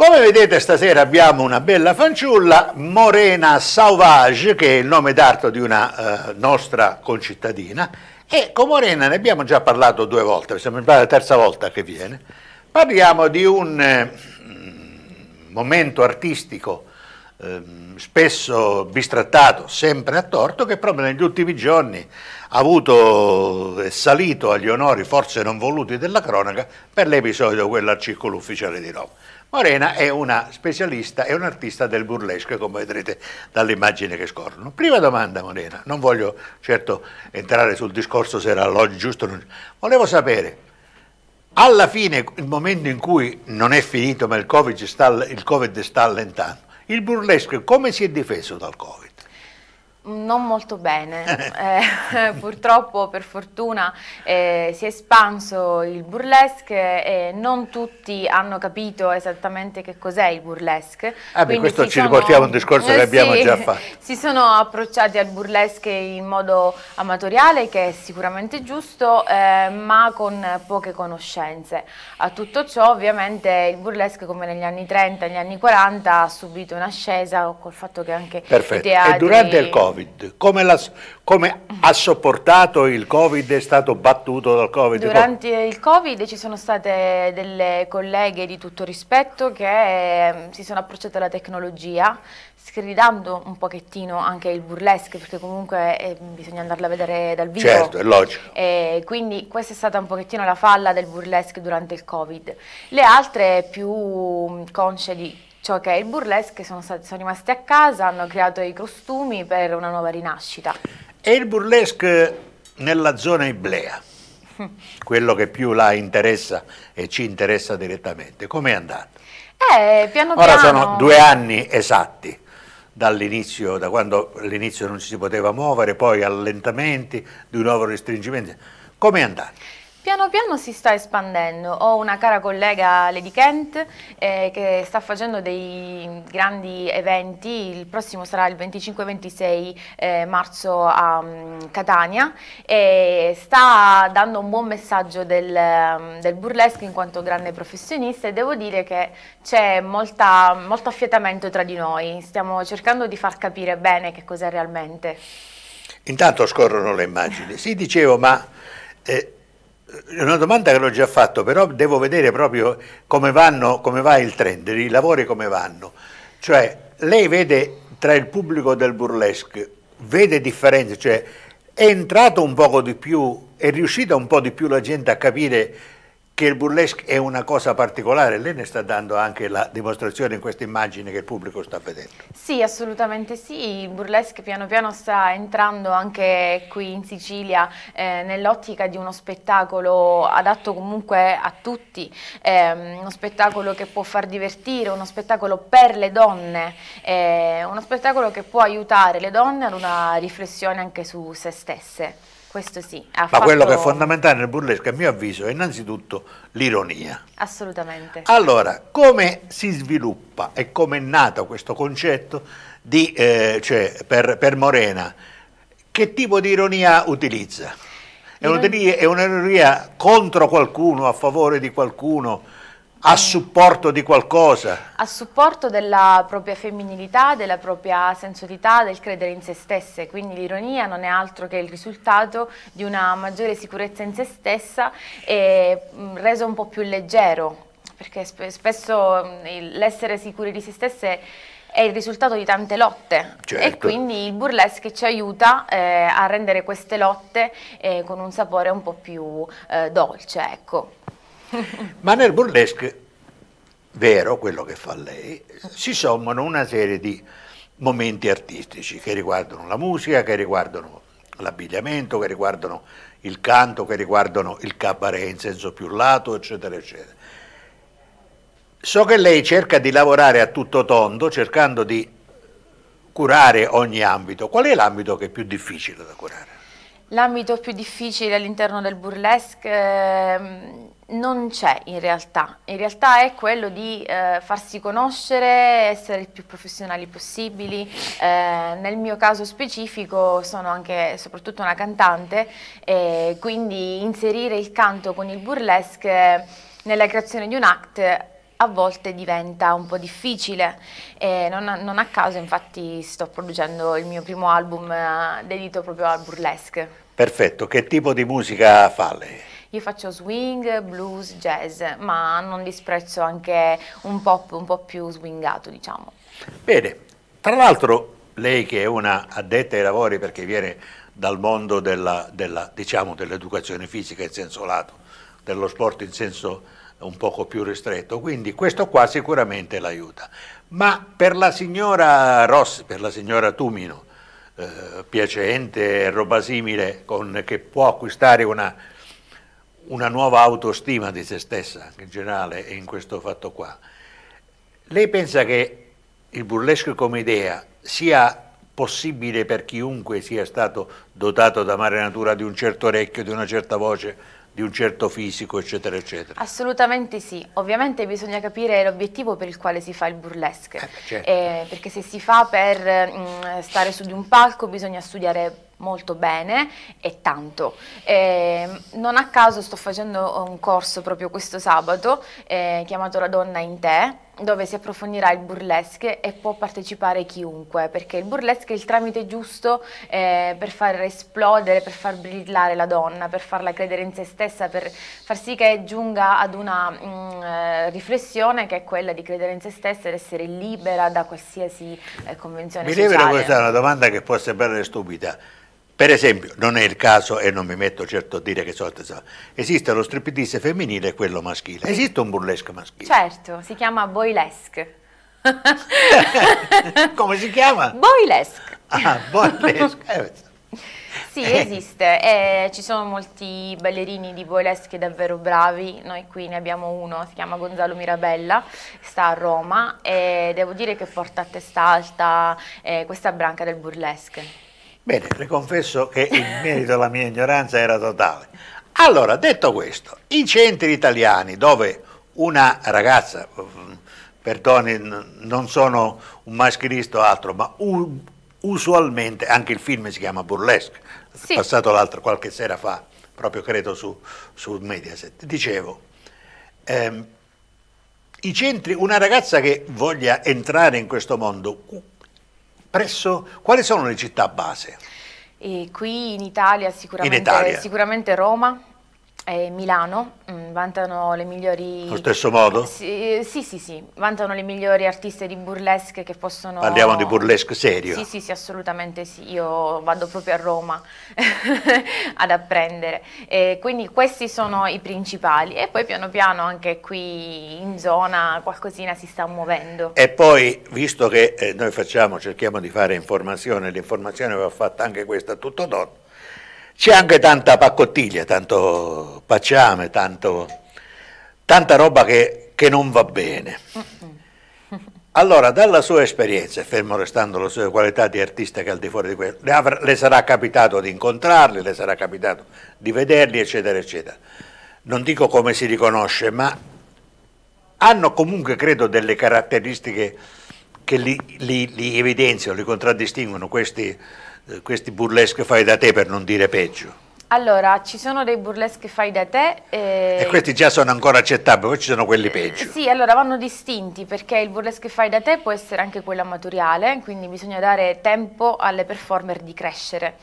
Come vedete stasera abbiamo una bella fanciulla, Morena Sauvage, che è il nome d'arto di una eh, nostra concittadina, e con Morena ne abbiamo già parlato due volte, mi sembra la terza volta che viene. Parliamo di un eh, mm, momento artistico Ehm, spesso bistrattato, sempre a torto, che proprio negli ultimi giorni ha avuto e salito agli onori, forse non voluti, della cronaca per l'episodio quello al circolo ufficiale di Roma. Morena è una specialista, è un artista del burlesque, come vedrete dall'immagine che scorrono. Prima domanda, Morena, non voglio certo entrare sul discorso se era l'oggi giusto o non. Volevo sapere, alla fine, il momento in cui non è finito, ma il Covid, sta, il COVID sta allentando, il burlesco come si è difeso dal Covid? Non molto bene, eh, purtroppo per fortuna eh, si è espanso il burlesque e non tutti hanno capito esattamente che cos'è il burlesque. Ah, beh, questo ci sono, riportiamo a un discorso eh, che abbiamo sì, già fatto. Si sono approcciati al burlesque in modo amatoriale che è sicuramente giusto eh, ma con poche conoscenze. A tutto ciò ovviamente il burlesque come negli anni 30 negli anni 40 ha subito un'ascesa col fatto che anche Perfetto. i teatri... E durante il Covid Covid? Come, la, come, ha sopportato il Covid? È stato battuto dal Covid? Durante il Covid ci sono state delle colleghe di tutto rispetto che ehm, si sono approcciate alla tecnologia, screditando un pochettino anche il burlesque, perché comunque eh, bisogna andarla a vedere dal vivo. Certo, è logico. E quindi questa è stata un pochettino la falla del burlesque durante il Covid. Le altre più consce di ciò che è il burlesque, sono, stati, sono rimasti a casa, hanno creato i costumi per una nuova rinascita. E il burlesque nella zona iblea, quello che più la interessa e ci interessa direttamente, com'è andato? Eh, piano Ora sono due anni esatti dall'inizio, da quando all'inizio non ci si poteva muovere, poi allentamenti, di nuovo restringimenti. Com'è andato? Piano piano si sta espandendo, ho una cara collega Lady Kent eh, che sta facendo dei grandi eventi, il prossimo sarà il 25-26 eh, marzo a um, Catania e sta dando un buon messaggio del, um, del, burlesque in quanto grande professionista e devo dire che c'è molto affiatamento tra di noi, stiamo cercando di far capire bene che cos'è realmente. Intanto scorrono le immagini, sì dicevo ma... Eh, è una domanda che l'ho già fatto, però devo vedere proprio come, vanno, come va il trend, i lavori come vanno. Cioè, lei vede tra il pubblico del burlesque, vede differenze, cioè è entrato un poco di più, è riuscita un po' di più la gente a capire che il burlesque è una cosa particolare, lei ne sta dando anche la dimostrazione in questa immagine che il pubblico sta vedendo. Sì, assolutamente sì, il burlesque piano piano sta entrando anche qui in Sicilia eh, nell'ottica di uno spettacolo adatto comunque a tutti, eh, uno spettacolo che può far divertire, uno spettacolo per le donne, eh, uno spettacolo che può aiutare le donne ad una riflessione anche su se stesse. Questo sì. Ma fatto... quello che è fondamentale nel burlesco, a mio avviso, è innanzitutto l'ironia. Assolutamente. Allora, come si sviluppa e come è nato questo concetto di, eh, cioè, per, per, Morena? Che tipo di ironia utilizza? È un'ironia contro qualcuno, a favore di qualcuno? a supporto di qualcosa. A supporto della propria femminilità, della propria sensualità, del credere in se stesse, quindi l'ironia non è altro che il risultato di una maggiore sicurezza in se stessa e mm, reso un po' più leggero, perché spesso mm, l'essere sicuri di se stesse è il risultato di tante lotte certo. e quindi il burlesque ci aiuta eh, a rendere queste lotte eh, con un sapore un po' più eh, dolce, ecco. Ma nel burlesque vero, quello che fa lei, si sommano una serie di momenti artistici che riguardano la musica, che riguardano l'abbigliamento, che riguardano il canto, che riguardano il cabaret in senso più lato, eccetera, eccetera. So che lei cerca di lavorare a tutto tondo, cercando di curare ogni ambito. Qual è l'ambito che è più difficile da curare? L'ambito più difficile all'interno del burlesque eh, non c'è in realtà, in realtà è quello di eh, farsi conoscere, essere il più professionali possibili, eh, nel mio caso specifico sono anche soprattutto una cantante e quindi inserire il canto con il burlesque nella creazione di un act a volte diventa un po' difficile e non a, non a caso infatti sto producendo il mio primo album eh, dedito proprio al burlesque. Perfetto, che tipo di musica fa lei? Io faccio swing, blues, jazz, ma non disprezzo anche un pop un po' più swingato diciamo. Bene, tra l'altro lei che è una addetta ai lavori perché viene dal mondo diciamo, dell'educazione diciamo, dell fisica in senso lato, dello sport in senso un poco più ristretto, quindi questo qua sicuramente l'aiuta. Ma per la signora Rossi, per la signora Tumino, eh, piacente, roba simile, con, che può acquistare una, una nuova autostima di se stessa in generale in questo fatto qua, lei pensa che il burlesco come idea sia possibile per chiunque sia stato dotato da mare natura di un certo orecchio, di una certa voce, di un certo fisico, eccetera, eccetera. Assolutamente sì, ovviamente bisogna capire l'obiettivo per il quale si fa il burlesque, eh, certo. eh, perché se si fa per mh, mm, stare su di un palco bisogna studiare molto bene e tanto. Eh, non a caso sto facendo un corso proprio questo sabato eh, chiamato La donna in te dove si approfondirà il burlesque e può partecipare chiunque, perché il burlesque è il tramite giusto eh, per far esplodere, per far brillare la donna, per farla credere in se stessa, per far sì che giunga ad una mh, mm, eh, riflessione che è quella di credere in se stessa ed essere libera da qualsiasi eh, convenzione Mi sociale. Mi questa è una domanda che può sembrare stupida, per esempio, non è il caso, e non mi metto certo a dire che so, esiste lo striptease femminile e quello maschile. Esiste un burlesque maschile? Certo, si chiama boylesque. Come si chiama? Boylesque. Ah, boylesque. Eh, sì, esiste. Eh, ci sono molti ballerini di boylesque davvero bravi. Noi qui ne abbiamo uno, si chiama Gonzalo Mirabella, sta a Roma e devo dire che porta a testa alta eh, questa branca del burlesque. Bene, le confesso che in merito alla mia ignoranza era totale. Allora, detto questo, i centri italiani dove una ragazza, mm, perdoni, non sono un maschilista o altro, ma usualmente, anche il film si chiama Burlesque, sì. passato l'altro qualche sera fa, proprio credo su, su Mediaset, dicevo, ehm, centri, una ragazza che voglia entrare in questo mondo, presso quali sono le città base? E qui in Italia, sicuramente, in Italia. sicuramente Roma, e Milano mh, mm, vantano le migliori... Allo stesso modo? Sì, sì, sì, sì, vantano le migliori artiste di burlesque che possono... Parliamo di burlesque serio? Sì, sì, sì, assolutamente sì, io vado proprio a Roma ad apprendere. E quindi questi sono i principali e poi piano piano anche qui in zona qualcosina si sta muovendo. E poi, visto che eh, noi facciamo, cerchiamo di fare informazione, l'informazione va fatta anche questa tutto d'otto, c'è anche tanta paccottiglia, tanto pacciame, tanto, tanta roba che, che non va bene. Allora, dalla sua esperienza, fermo restando la sua qualità di artista che è al di fuori di quello, le, avrà, le, sarà capitato di incontrarli, le sarà capitato di vederli, eccetera, eccetera. Non dico come si riconosce, ma hanno comunque, credo, delle caratteristiche che li, li, li evidenziano, li contraddistinguono questi, eh, questi burlesque fai da te per non dire peggio? Allora, ci sono dei burlesque fai da te. E... Eh, e... questi già sono ancora accettabili, poi ci sono quelli eh, peggio. Sì, allora vanno distinti perché il burlesque fai da te può essere anche quello amatoriale, quindi bisogna dare tempo alle performer di crescere.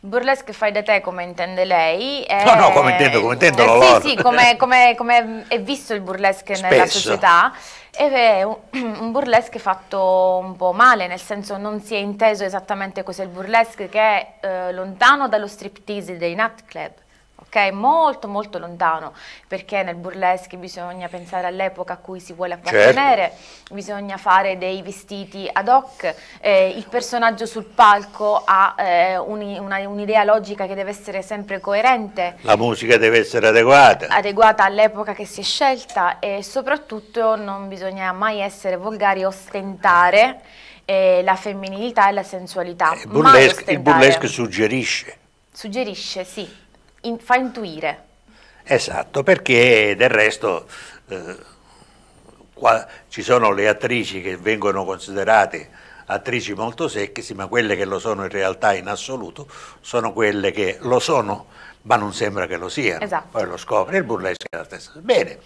Burlesque fai da te come intende lei. È... Eh, no, no, come intendo, come intendo eh, loro. Sì, sì, come, come, come, è visto il burlesque Spesso. nella società. È un burlesque fatto un po' male, nel senso non si è inteso esattamente cos'è il burlesque, che è eh, lontano dallo striptease dei nightclub ok? Molto molto lontano, perché nel burlesque bisogna pensare all'epoca a cui si vuole appartenere, certo. bisogna fare dei vestiti ad hoc, eh, il personaggio sul palco ha eh, un'idea logica che deve essere sempre coerente. La musica deve essere adeguata. Adeguata all'epoca che si è scelta e soprattutto non bisogna mai essere volgari, o ostentare eh, la femminilità e la sensualità. il burlesque, il burlesque suggerisce. Suggerisce, sì in, fa intuire. Esatto, perché del resto eh, qua, ci sono le attrici che vengono considerate attrici molto sexy, ma quelle che lo sono in realtà in assoluto sono quelle che lo sono, ma non sembra che lo siano. Esatto. Poi lo scopre il burlesco è la stessa. Bene,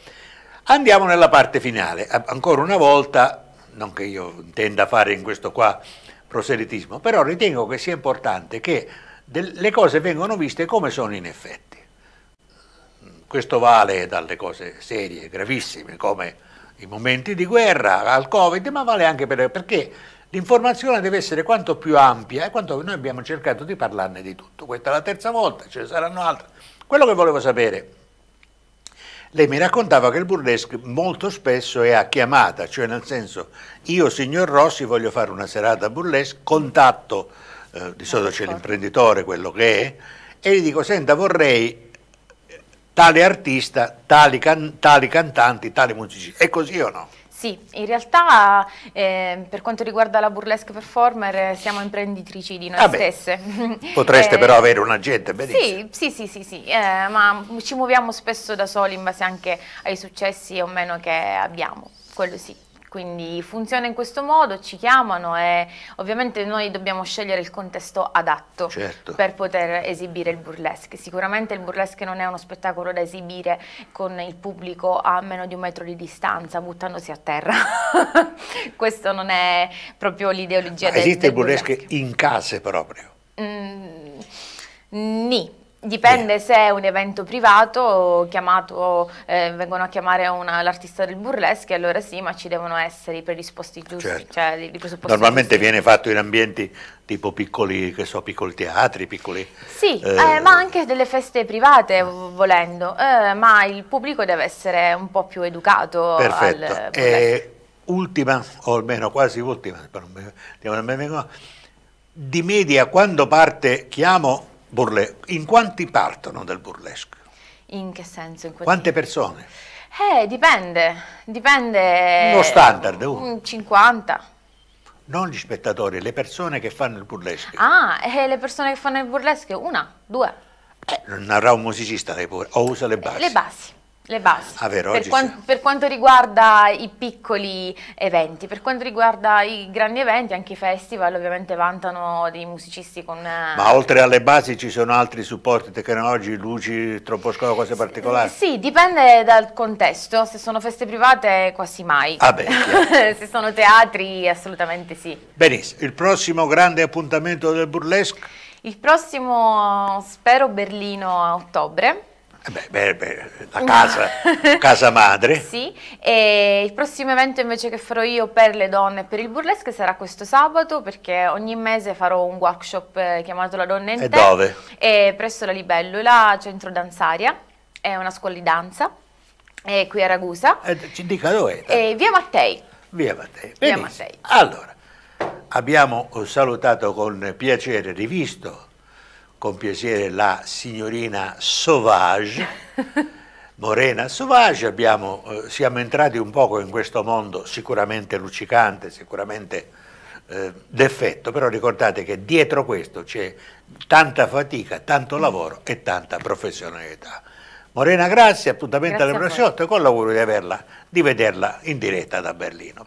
andiamo nella parte finale. Ancora una volta, non che io intenda fare in questo qua proselitismo, però ritengo che sia importante che le cose vengono viste come sono in effetti. Questo vale dalle cose serie, gravissime, come i momenti di guerra, al Covid, ma vale anche per, perché l'informazione deve essere quanto più ampia e quanto noi abbiamo cercato di parlarne di tutto. Questa è la terza volta, ce ne saranno altre. Quello che volevo sapere, lei mi raccontava che il burlesque molto spesso è a chiamata, cioè nel senso io signor Rossi voglio fare una serata burlesque, contatto eh, di solito c'è l'imprenditore, quello che è, e gli dico, senta, vorrei tale artista, tali, can tali cantanti, tali musicisti. È così o no? Sì, in realtà eh, per quanto riguarda la burlesque performer siamo imprenditrici di noi ah stesse. potreste eh, però avere un agente, benissimo. Sì, sì, sì, sì, sì eh, ma ci muoviamo spesso da soli in base anche ai successi o meno che abbiamo, quello sì. Quindi funziona in questo modo, ci chiamano e ovviamente noi dobbiamo scegliere il contesto adatto certo. per poter esibire il burlesque. Sicuramente il burlesque non è uno spettacolo da esibire con il pubblico a meno di un metro di distanza, buttandosi a terra. Questa non è proprio l'ideologia del, esiste del burlesque. Esiste il burlesque in case proprio? Mm, ni. Dipende se è un evento privato, chiamato, eh, vengono a chiamare l'artista del burlesque, allora sì, ma ci devono essere i predisposti giusti. Certo. Cioè, i presupposti Normalmente giusti. viene fatto in ambienti tipo piccoli, so, piccoli teatri, piccoli... Sì, eh, eh, ma anche delle feste private volendo, eh, ma il pubblico deve essere un po' più educato. Perfetto. E ultima, o almeno quasi ultima, di media, quando parte chiamo Burlesco. In quanti partono dal burlesco? In che senso? In Quante persone? Eh, dipende, dipende. Uno standard, uno. 50. Mm, non gli spettatori, le persone che fanno il burlesco. Ah, e le persone che fanno il burlesco? Una, due. Eh, non avrà un musicista lei pure, o usa le basi? Le basi. Le basi. Ah, vero, per, quan per, quanto riguarda i piccoli eventi, per quanto riguarda i grandi eventi, anche i festival ovviamente vantano dei musicisti con... Eh, Ma oltre alle basi ci sono altri supporti tecnologici, luci, troposcopo, cose particolari? Sì, dipende dal contesto, se sono feste private quasi mai. Ah beh, se sono teatri assolutamente sì. Benissimo, il prossimo grande appuntamento del burlesque? Il prossimo, spero, Berlino a ottobre. Eh beh, beh, beh, la casa, casa madre. Sì, e il prossimo evento invece che farò io per le donne e per il burlesque sarà questo sabato perché ogni mese farò un workshop eh, chiamato La donna in e te. dove? E presso la Libellula, centro danzaria, è una scuola di danza, è qui a Ragusa. Eh, ci dica dove è? via Mattei. Via Mattei, Benissimo. Via Mattei. Allora, abbiamo salutato con piacere, rivisto con piacere la signorina Sauvage, Morena Sauvage, abbiamo, eh, siamo entrati un poco in questo mondo sicuramente luccicante, sicuramente eh, d'effetto, però ricordate che dietro questo c'è tanta fatica, tanto lavoro e tanta professionalità. Morena, grazie, appuntamento alle prossime 8 con l'augurio di, di vederla in diretta da Berlino.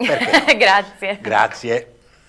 grazie. Grazie.